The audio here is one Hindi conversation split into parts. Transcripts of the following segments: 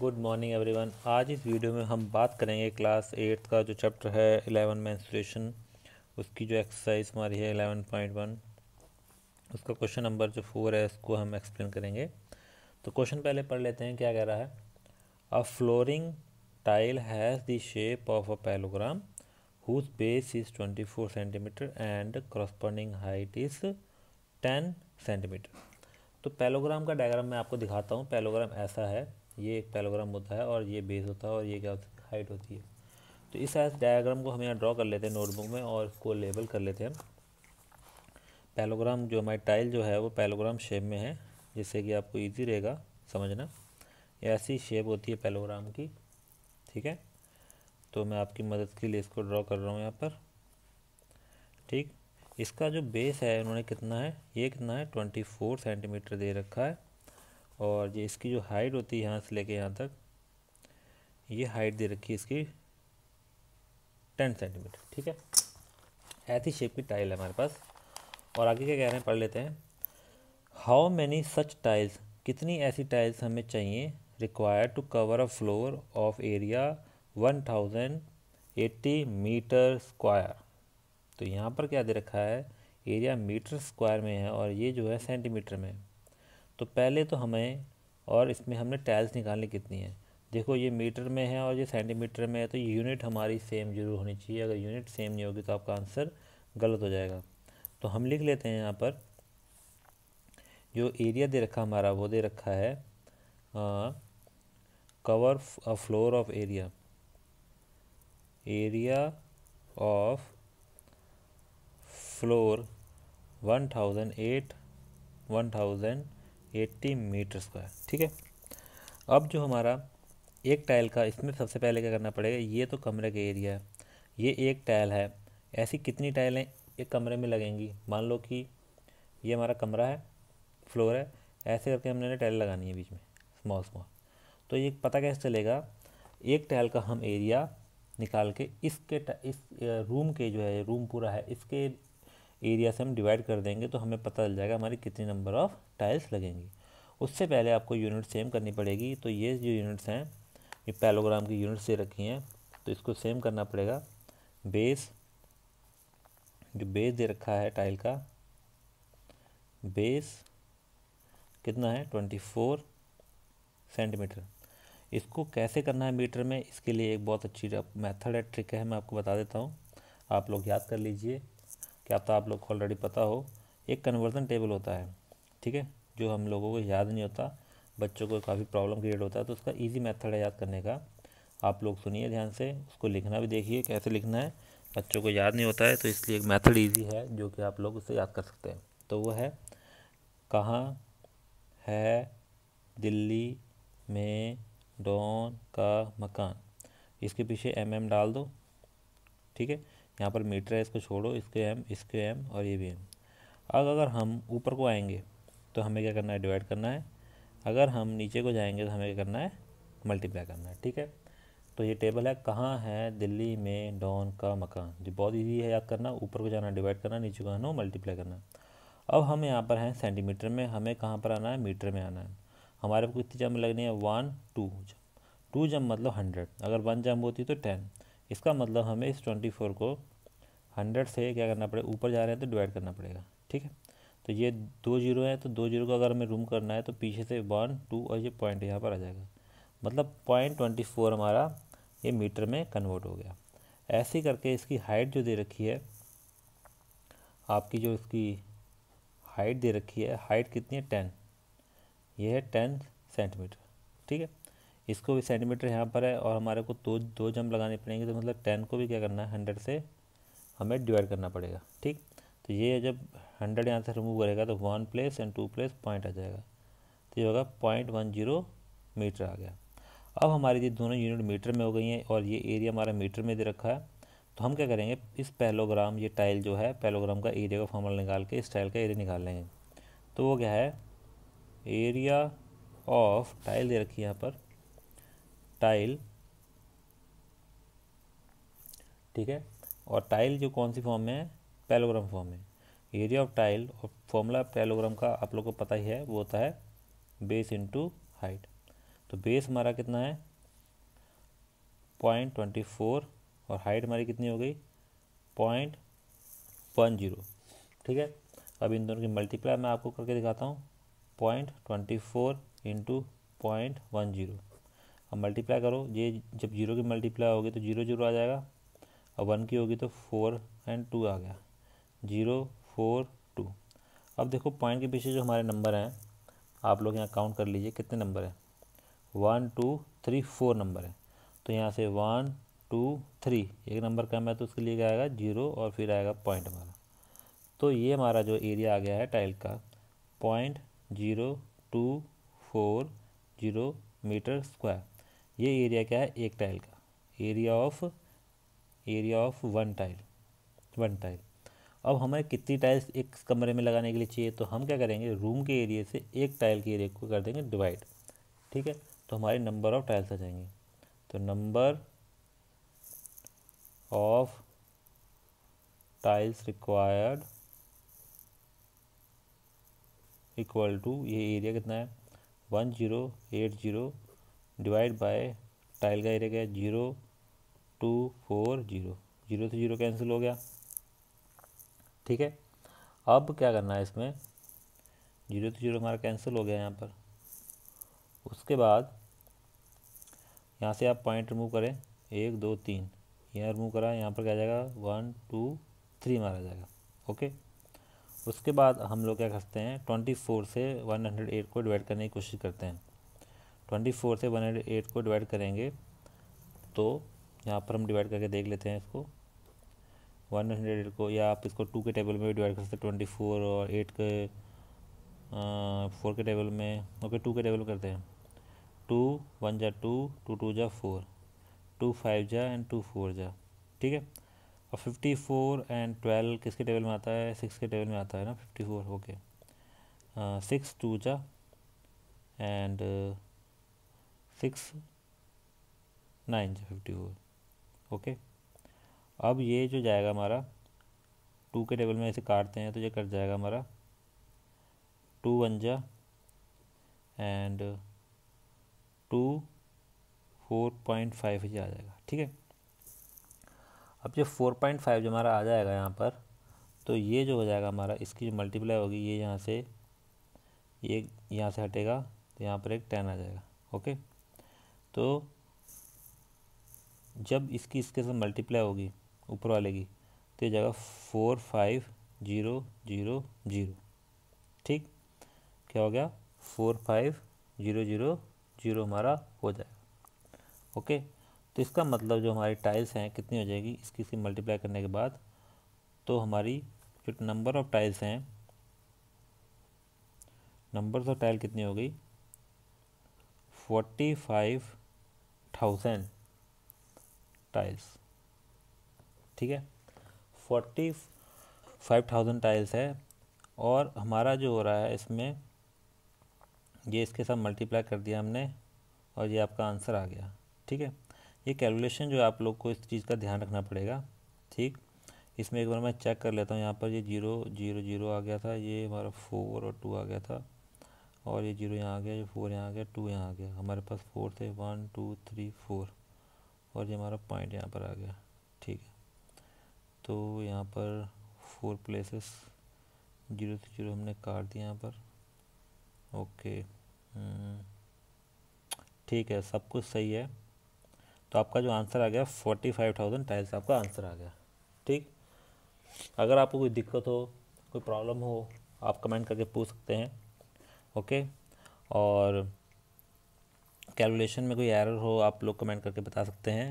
गुड मॉर्निंग एवरीवन आज इस वीडियो में हम बात करेंगे क्लास एट्थ का जो चैप्टर है एलेवन मैंसुरेशन उसकी जो एक्सरसाइज हमारी है एलेवन पॉइंट वन उसका क्वेश्चन नंबर जो फोर है उसको हम एक्सप्लेन करेंगे तो क्वेश्चन पहले पढ़ लेते हैं क्या कह रहा है a flooring tile has the shape of a parallelogram whose base is twenty four centimetre and corresponding height is ten centimetre तो पैलोग्राम का डायग्राम मैं आपको दिखाता हूँ पैलोग्राम ऐसा है ये एक पैलोग्राम होता है और ये बेस होता है और ये क्या होता है हाइट होती है तो इस ऐसे डायाग्राम को हम यहाँ ड्रॉ कर लेते हैं नोटबुक में और इसको लेबल कर लेते हैं पैलोग्राम जो हमारी टाइल जो है वो पैलोग्राम शेप में है जिससे कि आपको ईजी रहेगा समझना ऐसी शेप होती है पैलोग्राम की ठीक है तो मैं आपकी मदद के लिए इसको ड्रॉ कर रहा हूँ यहाँ पर ठीक इसका जो बेस है उन्होंने कितना है ये कितना है ट्वेंटी फोर सेंटीमीटर दे रखा है और ये इसकी जो हाइट होती है यहाँ से लेके यहाँ तक ये हाइट दे रखी है इसकी टेन सेंटीमीटर ठीक है ऐसी शेप की टाइल है हमारे पास और आगे क्या कह रहे हैं पढ़ लेते हैं हाउ मैनी सच टाइल्स कितनी ऐसी टाइल्स हमें चाहिए required to cover a floor of area one thousand eighty metre square तो यहाँ पर क्या दे रखा है एरिया मीटर स्क्वायर में है और ये जो है सेंटीमीटर में तो पहले तो हमें और इसमें हमने टाइल्स निकालनी कितनी है देखो ये मीटर में है और ये सेंटीमीटर में है तो यूनिट हमारी सेम जरूर होनी चाहिए अगर यूनिट सेम नहीं होगी तो आपका आंसर गलत हो जाएगा तो हम लिख लेते हैं यहाँ पर जो एरिया दे रखा हमारा वो दे रखा है cover a floor of area area of floor one thousand eight one thousand eighty metre square ठीक है अब जो हमारा एक टाइल का इसमें सबसे पहले क्या करना पड़ेगा ये तो कमरे का एरिया है ये एक टाइल है ऐसी कितनी टाइलें एक कमरे में लगेंगी मान लो कि ये हमारा कमरा है फ्लोर है ऐसे करके हमने टाइल लगानी है बीच में स्मॉल स्मॉल तो ये पता कैसे चलेगा एक टाइल का हम एरिया निकाल के इसके इस रूम के जो है रूम पूरा है इसके एरिया से हम डिवाइड कर देंगे तो हमें पता चल जाएगा हमारी कितने नंबर ऑफ़ टाइल्स लगेंगी उससे पहले आपको यूनिट सेम करनी पड़ेगी तो ये जो यूनिट्स हैं ये पैलोग्राम की यूनिट्स दे रखी हैं तो इसको सेम करना पड़ेगा बेस जो बेस दे रखा है टाइल का बेस कितना है ट्वेंटी फोर सेंटीमीटर इसको कैसे करना है मीटर में इसके लिए एक बहुत अच्छी मेथड है ट्रिक है मैं आपको बता देता हूँ आप लोग याद कर लीजिए क्या तो आप लोग को ऑलरेडी पता हो एक कन्वर्जन टेबल होता है ठीक है जो हम लोगों को याद नहीं होता बच्चों को काफ़ी प्रॉब्लम क्रिएट होता है तो उसका ईजी मेथड है याद करने का आप लोग सुनिए ध्यान से उसको लिखना भी देखिए कैसे लिखना है बच्चों को याद नहीं होता है तो इसलिए एक मैथड ईजी है जो कि आप लोग उससे याद कर सकते हैं तो वो है कहाँ है दिल्ली में डॉन का मकान इसके पीछे एम एम डाल दो ठीक है यहाँ पर मीटर है इसको छोड़ो इसके एम इसके एम और ये भी एम अब अगर हम ऊपर को आएंगे तो हमें क्या करना है डिवाइड करना है अगर हम नीचे को जाएंगे तो हमें क्या करना है मल्टीप्लाई करना है ठीक है तो ये टेबल है कहाँ है दिल्ली में डॉन का मकान जो बहुत ईजी है याद करना ऊपर को जाना डिवाइड करना नीचे को आना मल्टीप्लाई करना अब हम यहाँ पर हैं सेंटीमीटर में हमें कहाँ पर आना है मीटर में आना है हमारे को कितनी जम लगनी है वन टू टू जम मतलब हंड्रेड अगर वन जम होती तो टेन इसका मतलब हमें इस ट्वेंटी फोर को हंड्रेड से क्या करना पड़ेगा ऊपर जा रहे हैं तो डिवाइड करना पड़ेगा ठीक है तो ये दो जीरो है तो दो जीरो का अगर हमें रूम करना है तो पीछे से वन टू और ये पॉइंट यहाँ पर आ जाएगा मतलब पॉइंट ट्वेंटी फोर हमारा ये मीटर में कन्वर्ट हो गया ऐसे करके इसकी हाइट जो दे रखी है आपकी जो इसकी हाइट दे रखी है हाइट कितनी है टेन ये है टेन सेंटीमीटर ठीक है इसको भी सेंटीमीटर यहाँ पर है और हमारे को दो दो जंप लगाने पड़ेंगे तो मतलब टेन को भी क्या करना है हंड्रेड से हमें डिवाइड करना पड़ेगा ठीक तो ये जब हंड्रेड यहाँ से रिमूव करेगा तो one place and two place point आ जाएगा तो ये होगा पॉइंट वन जीरो मीटर आ गया अब हमारी ये दोनों यूनिट मीटर में हो गई हैं और ये एरिया हमारा मीटर में दे रखा है तो हम क्या करेंगे इस पैलोग्राम ये टाइल जो है पैलोग्राम का एरिया का फॉर्मूला निकाल के इस टाइल का एरिया निकाल लेंगे तो वो क्या है एरिया ऑफ टाइल दे रखी है यहाँ पर टाइल ठीक है और टाइल जो कौन सी फॉर्म में है पैलोग्राम फॉर्म में एरिया ऑफ टाइल और फॉर्मूला पैलोग्राम का आप लोग को पता ही है वो होता है बेस इंटू हाइट तो बेस हमारा कितना है पॉइंट ट्वेंटी फोर और हाइट हमारी कितनी हो गई पॉइंट वन जीरो ठीक है अब इन दोनों की मल्टीप्लाई मैं आपको करके दिखाता हूँ point twenty four into point one zero अब मल्टीप्लाई करो ये जब जीरो की मल्टीप्लाई होगी तो जीरो जीरो आ जाएगा अब वन की होगी तो फोर एंड टू आ गया जीरो फोर टू अब देखो पॉइंट के पीछे जो हमारे नंबर हैं आप लोग यहाँ काउंट कर लीजिए कितने नंबर हैं one two three four number है तो यहाँ से वन टू थ्री एक नंबर कम है तो उसके लिए क्या आएगा जीरो और फिर आएगा पॉइंट हमारा तो ये हमारा जो एरिया आ गया है टाइल का point zero two four zero metre square ये एरिया क्या है एक टाइल का area of area of one tile one tile अब हमें कितनी टाइल्स एक कमरे में लगाने के लिए चाहिए तो हम क्या करेंगे रूम के एरिए से एक टाइल के एरिए को कर देंगे डिवाइड ठीक है तो हमारे नंबर ऑफ़ टाइल्स आ जाएंगे तो number of tiles required equal to ये एरिया कितना है one zero eight zero divide by tile का एरिया क्या है zero two four zero zero से जीरो कैंसिल हो गया ठीक है अब क्या करना है इसमें जीरो से जीरो हमारा कैंसिल हो गया यहाँ पर उसके बाद यहाँ से आप पॉइंट रिमूव करें एक दो तीन यहाँ रिमूव करा यहाँ पर क्या जाएगा वन टू थ्री मारा जाएगा ओके उसके बाद हम लोग क्या करते हैं ट्वेंटी फोर से वन हंड्रेड एट को डिवाइड करने की कोशिश करते हैं ट्वेंटी फोर से वन हंड्रेड एट को डिवाइड करेंगे तो यहाँ पर हम डिवाइड करके देख लेते हैं इसको वन हंड्रेड को या आप इसको टू के टेबल में भी डिवाइड कर सकते हैं ट्वेंटी फोर और एट के फोर के टेबल में ओके टू के टेबल में करते हैं टू वन जा टू टू टू जा फोर टू फाइव जा एंड टू फोर जा ठीक है और फिफ्टी फोर एंड ट्वेल्व किसके टेबल में आता है सिक्स के टेबल में आता है ना fifty four okay six two जा एंड सिक्स नाइन जा फिफ्टी फोर ओके अब ये जो जाएगा हमारा टू के टेबल में ऐसे काटते हैं तो ये कट जाएगा हमारा टू वन जा and two four point five ही आ जाएगा ठीक है अब जो फोर पॉइंट फाइव जो हमारा आ जाएगा यहाँ पर तो ये जो हो जाएगा हमारा इसकी जो मल्टीप्लाई होगी ये यहाँ से ये यहाँ से हटेगा तो यहाँ पर एक टेन आ जाएगा ओके तो जब इसकी इसके साथ मल्टीप्लाई होगी ऊपर वाले की तो ये जाएगा four five zero zero zero ठीक क्या हो गया four five zero zero zero हमारा हो जाएगा ओके तो इसका मतलब जो हमारी टाइल्स हैं कितनी हो जाएगी इसकी इसकी मल्टीप्लाई करने के बाद तो हमारी जो नंबर ऑफ टाइल्स हैं नंबर ऑफ टाइल कितनी हो गई फोर्टी फाइव थाउजेंड टाइल्स ठीक है फोर्टी फाइव थाउजेंड टाइल्स है और हमारा जो हो रहा है इसमें ये इसके साथ मल्टीप्लाई कर दिया हमने और ये आपका आंसर आ गया ठीक है ये कैलकुलेशन जो है आप लोग को इस चीज़ का ध्यान रखना पड़ेगा ठीक इसमें एक बार मैं चेक कर लेता हूँ यहाँ पर ये जीरो जीरो जीरो आ गया था ये हमारा फोर और टू आ गया था और ये जीरो यहाँ आ गया ये फोर यहाँ आ गया टू यहाँ आ गया हमारे पास फोर थे वन टू थ्री फोर और ये हमारा पॉइंट यहाँ पर आ गया ठीक है तो यहाँ पर फोर प्लेसेस जीरो से जीरो हमने काट दिया यहाँ पर ओके हम्म, ठीक है सब कुछ सही है तो आपका जो आंसर आ गया फोर्टी फाइव थाउजेंड टाइल्स आपका आंसर आ गया ठीक अगर आपको कोई दिक्कत हो कोई प्रॉब्लम हो आप कमेंट करके पूछ सकते हैं ओके और कैलकुलेशन में कोई एरर हो आप लोग कमेंट करके बता सकते हैं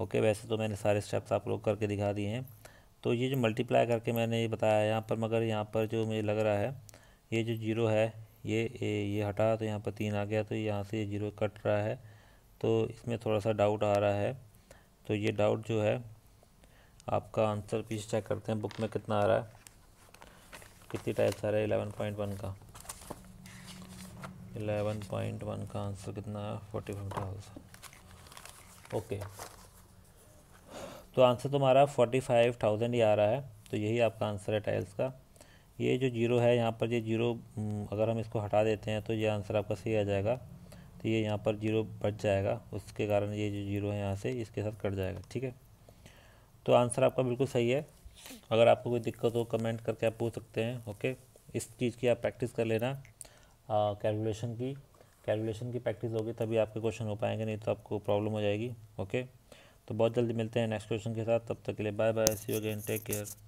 ओके वैसे तो मैंने सारे स्टेप्स आप लोग करके दिखा दिए हैं तो ये जो मल्टीप्लाई करके मैंने ये बताया यहाँ पर मगर यहाँ पर जो मुझे लग रहा है ये जो जीरो है ये ए, ये हटा तो यहाँ पर तीन आ गया तो यहाँ से ये जीरो कट रहा है तो इसमें थोड़ा सा डाउट आ रहा है तो ये डाउट जो है आपका आंसर पीछे चेक करते हैं बुक में कितना आ रहा है कितनी टाइप्स आ रहा है एलेवन पॉइंट वन का इलेवन पॉइंट वन का आंसर कितना है फोर्टी फाइव थाउजेंड ओके तो आंसर तुम्हारा फोर्टी फाइव थाउजेंड ही आ रहा है तो यही आपका आंसर है टाइल्स का ये जो जीरो है यहाँ पर ये जीरो हम्म, अगर हम इसको हटा देते हैं तो ये आंसर आपका सही आ जाएगा तो ये यहाँ पर जीरो बच जाएगा उसके कारण ये जो जीरो है यहाँ से इसके साथ कट जाएगा ठीक है तो आंसर आपका बिल्कुल सही है अगर आपको कोई दिक्कत हो कमेंट करके आप पूछ सकते हैं ओके इस चीज़ की आप प्रैक्टिस कर लेना कैलकुलेशन की कैलकुलेशन की प्रैक्टिस होगी तभी आपके क्वेश्चन हो पाएंगे नहीं तो आपको प्रॉब्लम हो जाएगी ओके तो बहुत जल्दी मिलते हैं नेक्स्ट क्वेश्चन के साथ तब तक के लिए bye bye see you again take care